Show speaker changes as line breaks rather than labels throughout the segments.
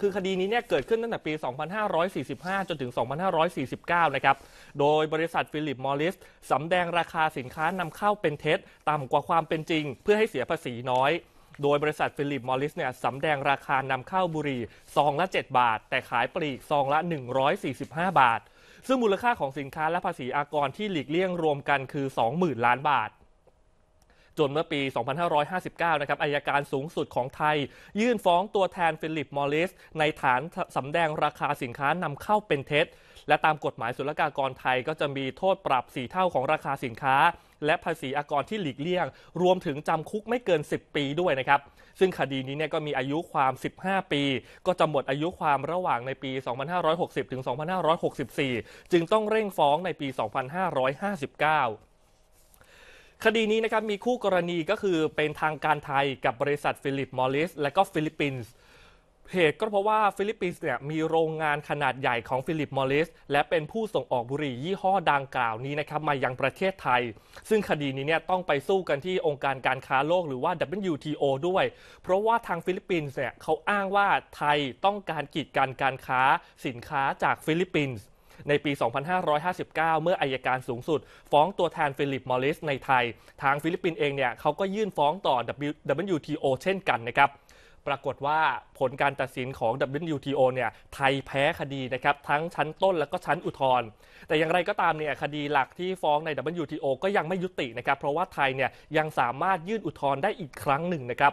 คือคดีนี้เนี่ยเกิดขึ้นตั้งแต่ปี 2545 จนถึง 2549 นะครับ โดยบริษัทฟิลิปมอริสสำแดงราคาสินค้านำเข้าเป็นเท็จต่ำกว่าความเป็นจริง เพื่อให้เสียภาษีน้อย โดยบริษัทฟิลิปมอริสเนี่ยสำแดงราคานำเข้าบุหรี่ซองละ 7 บาท แต่ขายปลีกซองละ 145 บาท ซึ่งมูลค่าของสินค้าและภาษีอากรที่หลีกเลี่ยงรวมกันคือ20,000ล้านบาทจนเมื่อปี 2559 นะครับอายการสูงสุดของไทย ยื่นฟ้องตัวแทนฟิลิปมอริส ในฐานสำแดงราคาสินค้านำเข้าเป็นเท็จ และตามกฎหมายศุลกากรไทยก็จะมีโทษปรับสีเท่าของราคาสินค้า และภาษีอากรที่หลีกเลี่ยง รวมถึงจำคุกไม่เกิน 10 ปีด้วยนะครับซึ่งคดีนี้เนี่ยก็มีอายุความ 15 ปี ก็จะหมดอายุความระหว่างในปี 2560 ถึง 2564 จึงต้องเร่งฟ้องในปี 2559คดีนี้นะครับมีคู่กรณีก็คือเป็นทางการไทยกับบริษัทฟิลิปมอลิสและก็ฟิลิปปินส์เหตุก็เพราะว่าฟิลิปปินส์เนี่ยมีโรงงานขนาดใหญ่ของฟิลิปมอลิสและเป็นผู้ส่งออกบุหรี่ยี่ห้อดังกล่าวนี้นะครับมายังประเทศไทย ซึ่งคดีนี้เนี่ยต้องไปสู้กันที่องค์การการค้าโลกหรือว่า WTO ด้วย เพราะว่าทางฟิลิปปินส์เนี่ยเขาอ้างว่าไทยต้องการกีดกันการค้าสินค้าจากฟิลิปปินส์ในปี 2559 เมื่ออายการสูงสุด ฟ้องตัวแทนฟิลิปมอริสในไทย ทางฟิลิปปินส์เองเนี่ยเขาก็ยื่นฟ้องต่อ WTO เช่นกันนะครับ ปรากฏว่าผลการตัดสินของ WTO เนี่ยไทยแพ้คดีนะครับทั้งชั้นต้นและก็ชั้นอุทธรณ์แต่อย่างไรก็ตามเนี่ยคดีหลักที่ฟ้องใน WTO ก็ยังไม่ยุตินะครับเพราะว่าไทยเนี่ยยังสามารถยื่นอุทธรณ์ได้อีกครั้งหนึ่งนะครับ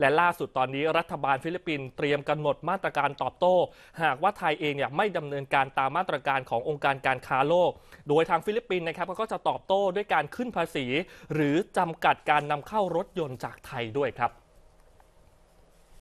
และล่าสุดตอนนี้รัฐบาลฟิลิปปินส์เตรียมกำหนดมาตรการตอบโต้ หากว่าไทยเองเนี่ยไม่ดำเนินการตามมาตรการขององค์การการค้าโลก โดยทางฟิลิปปินส์นะครับก็จะตอบโต้ด้วยการขึ้นภาษี หรือจำกัดการนำเข้ารถยนต์จากไทยด้วยครับ